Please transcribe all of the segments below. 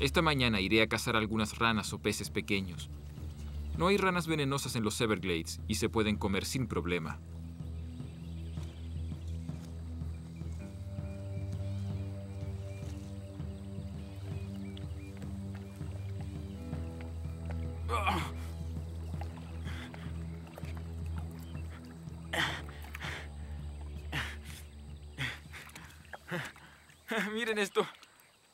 Esta mañana iré a cazar algunas ranas o peces pequeños. No hay ranas venenosas en los Everglades y se pueden comer sin problema. Miren esto.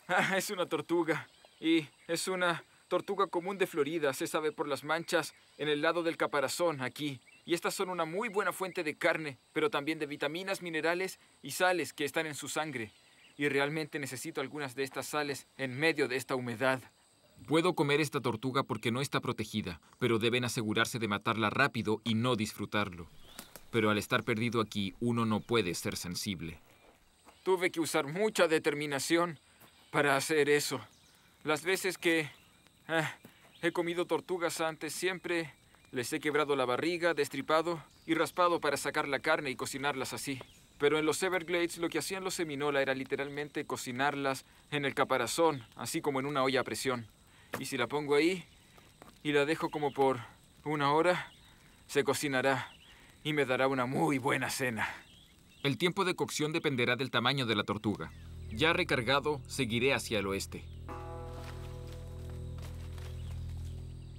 Ah, es una tortuga. Y es una tortuga común de Florida, se sabe por las manchas en el lado del caparazón aquí. Y estas son una muy buena fuente de carne, pero también de vitaminas, minerales y sales que están en su sangre. Y realmente necesito algunas de estas sales en medio de esta humedad. Puedo comer esta tortuga porque no está protegida, pero deben asegurarse de matarla rápido y no disfrutarlo. Pero al estar perdido aquí, uno no puede ser sensible. Tuve que usar mucha determinación para hacer eso. Las veces que ah, he comido tortugas antes, siempre les he quebrado la barriga, destripado y raspado para sacar la carne y cocinarlas así. Pero en los Everglades lo que hacían los Seminola era literalmente cocinarlas en el caparazón, así como en una olla a presión. Y si la pongo ahí y la dejo como por una hora, se cocinará y me dará una muy buena cena. El tiempo de cocción dependerá del tamaño de la tortuga. Ya recargado, seguiré hacia el oeste.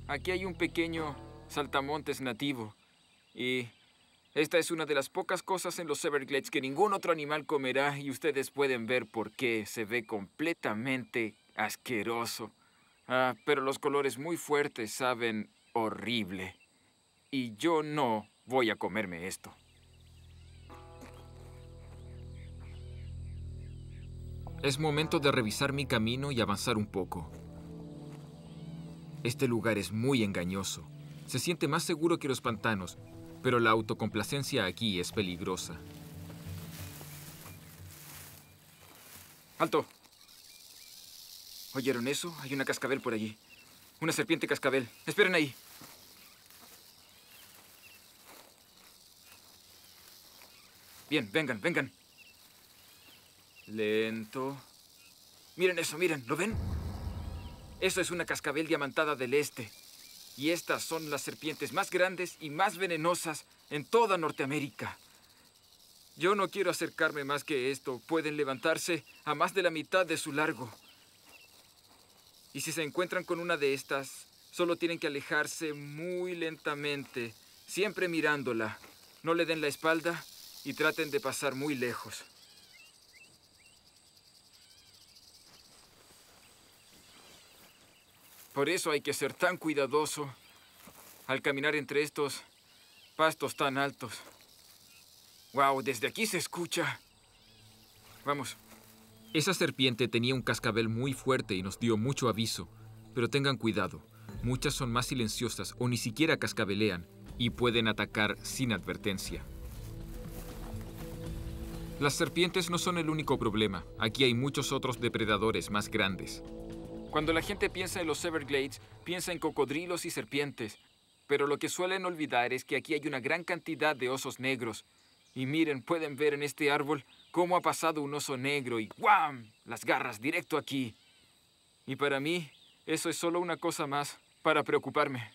Aquí hay un pequeño saltamontes nativo. Y esta es una de las pocas cosas en los Everglades que ningún otro animal comerá y ustedes pueden ver por qué se ve completamente asqueroso. Ah, pero los colores muy fuertes saben horrible. Y yo no voy a comerme esto. Es momento de revisar mi camino y avanzar un poco. Este lugar es muy engañoso. Se siente más seguro que los pantanos, pero la autocomplacencia aquí es peligrosa. ¡Alto! ¿Oyeron eso? Hay una cascabel por allí. Una serpiente cascabel. Esperen ahí. Bien, vengan, vengan. Lento. Miren eso, miren, ¿lo ven? Eso es una cascabel diamantada del este. Y estas son las serpientes más grandes y más venenosas en toda Norteamérica. Yo no quiero acercarme más que esto. Pueden levantarse a más de la mitad de su largo. Y si se encuentran con una de estas, solo tienen que alejarse muy lentamente, siempre mirándola. No le den la espalda y traten de pasar muy lejos. Por eso hay que ser tan cuidadoso al caminar entre estos pastos tan altos. Wow, desde aquí se escucha. Vamos. Esa serpiente tenía un cascabel muy fuerte y nos dio mucho aviso. Pero tengan cuidado, muchas son más silenciosas o ni siquiera cascabelean y pueden atacar sin advertencia. Las serpientes no son el único problema. Aquí hay muchos otros depredadores más grandes. Cuando la gente piensa en los Everglades, piensa en cocodrilos y serpientes. Pero lo que suelen olvidar es que aquí hay una gran cantidad de osos negros. Y miren, pueden ver en este árbol cómo ha pasado un oso negro y ¡guam! Las garras directo aquí. Y para mí, eso es solo una cosa más para preocuparme.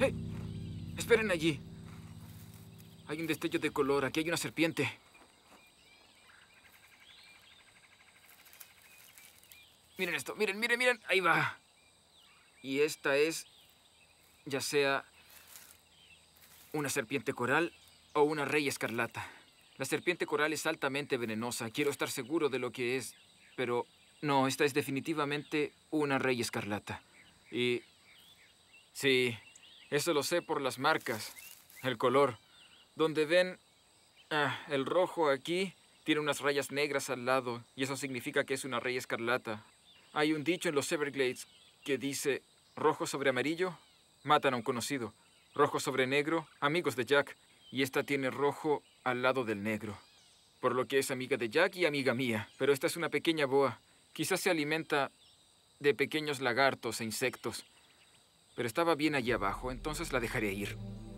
¡Hey! Esperen allí. Hay un destello de color. Aquí hay una serpiente. Miren esto. Miren, miren, miren. Ahí va. Y esta es, ya sea una serpiente coral o una rey escarlata. La serpiente coral es altamente venenosa. Quiero estar seguro de lo que es. Pero no, esta es definitivamente una rey escarlata. Y... Sí, eso lo sé por las marcas, el color donde ven ah, el rojo aquí, tiene unas rayas negras al lado y eso significa que es una rey escarlata. Hay un dicho en los Everglades que dice, rojo sobre amarillo, matan a un conocido. Rojo sobre negro, amigos de Jack. Y esta tiene rojo al lado del negro. Por lo que es amiga de Jack y amiga mía. Pero esta es una pequeña boa. Quizás se alimenta de pequeños lagartos e insectos. Pero estaba bien allí abajo, entonces la dejaré ir.